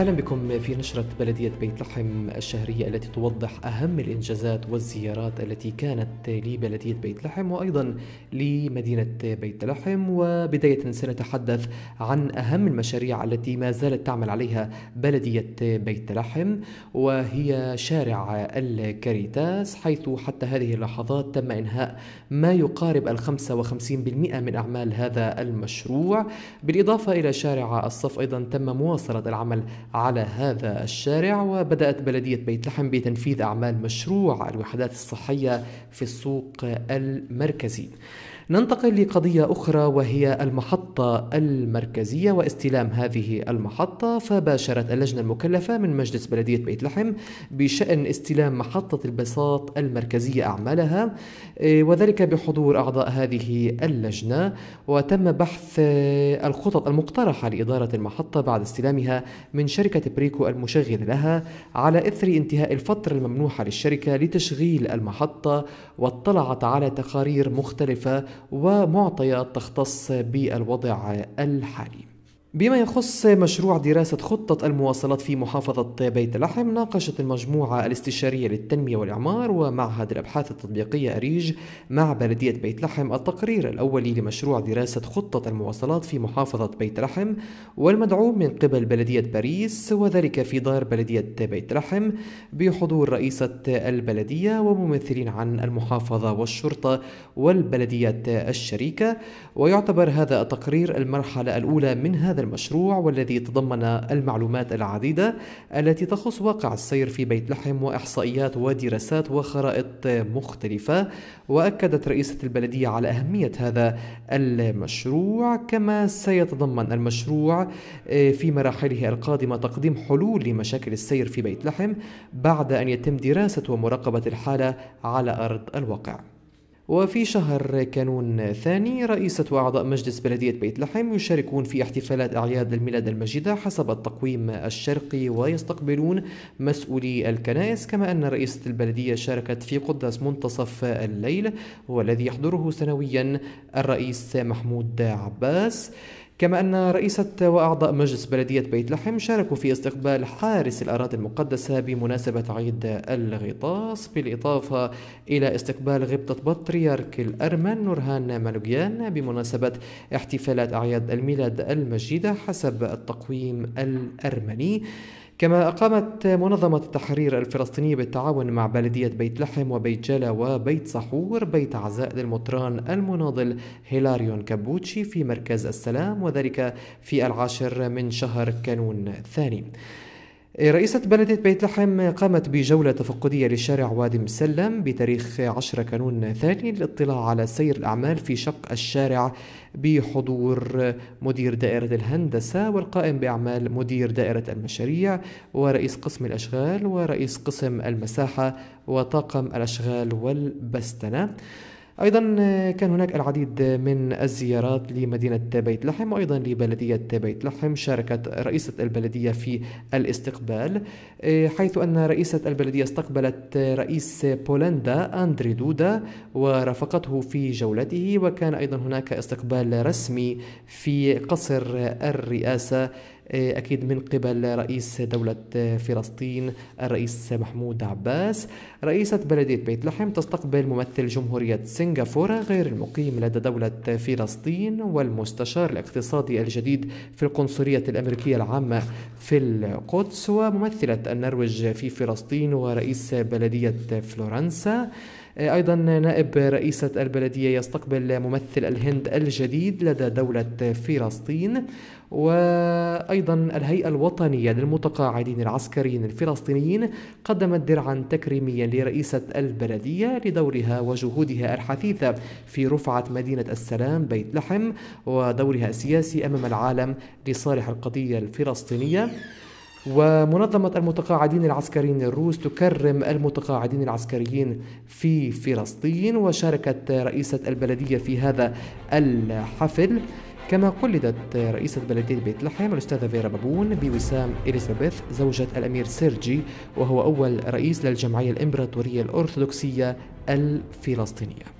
أهلا بكم في نشرة بلدية بيت لحم الشهرية التي توضح أهم الإنجازات والزيارات التي كانت لبلدية بيت لحم وأيضا لمدينة بيت لحم وبداية سنتحدث عن أهم المشاريع التي ما زالت تعمل عليها بلدية بيت لحم وهي شارع الكاريتاس حيث حتى هذه اللحظات تم إنهاء ما يقارب ال 55% من أعمال هذا المشروع بالإضافة إلى شارع الصف أيضا تم مواصلة العمل على هذا الشارع وبدأت بلدية بيت لحم بتنفيذ أعمال مشروع الوحدات الصحية في السوق المركزي ننتقل لقضية أخرى وهي المحطة المركزية واستلام هذه المحطة فباشرت اللجنة المكلفة من مجلس بلدية بيت لحم بشأن استلام محطة البساط المركزية أعمالها إيه، وذلك بحضور أعضاء هذه اللجنة وتم بحث آه، الخطط المقترحة لإدارة المحطة بعد استلامها من شركة بريكو المشغلة لها على إثر انتهاء الفترة الممنوحة للشركة لتشغيل المحطة واطلعت على تقارير مختلفة ومعطيات تختص بالوضع الحالي بما يخص مشروع دراسة خطة المواصلات في محافظة بيت لحم ناقشت المجموعة الاستشارية للتنمية والإعمار ومعهد الأبحاث التطبيقية أريج مع بلدية بيت لحم التقرير الأولي لمشروع دراسة خطة المواصلات في محافظة بيت لحم والمدعوم من قبل بلدية باريس وذلك في دار بلدية بيت لحم بحضور رئيسة البلدية وممثلين عن المحافظة والشرطة والبلديات الشريكة ويعتبر هذا التقرير المرحلة الأولى من هذا هذا المشروع والذي تضمن المعلومات العديدة التي تخص واقع السير في بيت لحم وإحصائيات ودراسات وخرائط مختلفة وأكدت رئيسة البلدية على أهمية هذا المشروع كما سيتضمن المشروع آه، في مراحله القادمة تقديم حلول لمشاكل السير في بيت لحم بعد أن يتم دراسة ومراقبة الحالة على أرض الواقع وفي شهر كانون ثاني رئيسة وأعضاء مجلس بلدية بيت لحم يشاركون في احتفالات أعياد الميلاد المجيدة حسب التقويم الشرقي ويستقبلون مسؤولي الكنائس كما أن رئيسة البلدية شاركت في قداس منتصف الليل والذي يحضره سنويا الرئيس محمود عباس كما أن رئيسة وأعضاء مجلس بلدية بيت لحم شاركوا في استقبال حارس الأراضي المقدسة بمناسبة عيد الغطاس بالإضافة إلى استقبال غبطة بطريرك الأرمن نورهان مالوجيان بمناسبة احتفالات أعياد الميلاد المجيدة حسب التقويم الأرمني كما أقامت منظمة التحرير الفلسطينية بالتعاون مع بلدية بيت لحم وبيت جلا وبيت صحور بيت عزاء للمطران المناضل هيلاريون كابوتشي في مركز السلام وذلك في العاشر من شهر كانون الثاني إيه، رئيسة بلدية بيت لحم قامت بجولة تفقدية لشارع وادي مسلم بتاريخ 10 كانون ثاني للاطلاع على سير الأعمال في شق الشارع بحضور مدير دائرة الهندسة والقائم بأعمال مدير دائرة المشاريع ورئيس قسم الأشغال ورئيس قسم المساحة وطاقم الأشغال والبستنة. أيضا آه، كان هناك العديد من الزيارات لمدينة بيت لحم وأيضا لبلدية بيت لحم شاركت رئيسة البلدية في الاستقبال آه، حيث أن رئيسة البلدية استقبلت رئيس بولندا أندري دودا ورافقته في جولته وكان أيضا هناك استقبال رسمي في قصر الرئاسة إيه، أكيد من قبل رئيس دولة آه، فلسطين الرئيس محمود عباس رئيسة بلدية بيت لحم تستقبل ممثل جمهورية سنغافورة غير المقيم لدى دولة فلسطين والمستشار الاقتصادي الجديد في القنصلية الأمريكية العامة في القدس وممثلة النرويج في فلسطين ورئيس بلدية فلورنسا آه، أيضا نائب رئيسة البلدية يستقبل ممثل الهند الجديد لدى دولة فلسطين وأيضا الهيئة الوطنية للمتقاعدين العسكريين الفلسطينيين قدمت درعا تكريميا لرئيسة البلدية لدورها وجهودها الحثيثة في رفعة مدينة السلام بيت لحم ودورها السياسي أمام العالم لصالح القضية الفلسطينية ومنظمة المتقاعدين العسكريين الروس تكرم المتقاعدين العسكريين في فلسطين وشاركت رئيسة البلدية في هذا الحفل كما قلدت رئيسة بلدية بيت لحم الأستاذة فيرا بابون بوسام إليزابيث زوجة الأمير سيرجي وهو أول رئيس للجمعية الإمبراطورية الأرثوذكسية الفلسطينية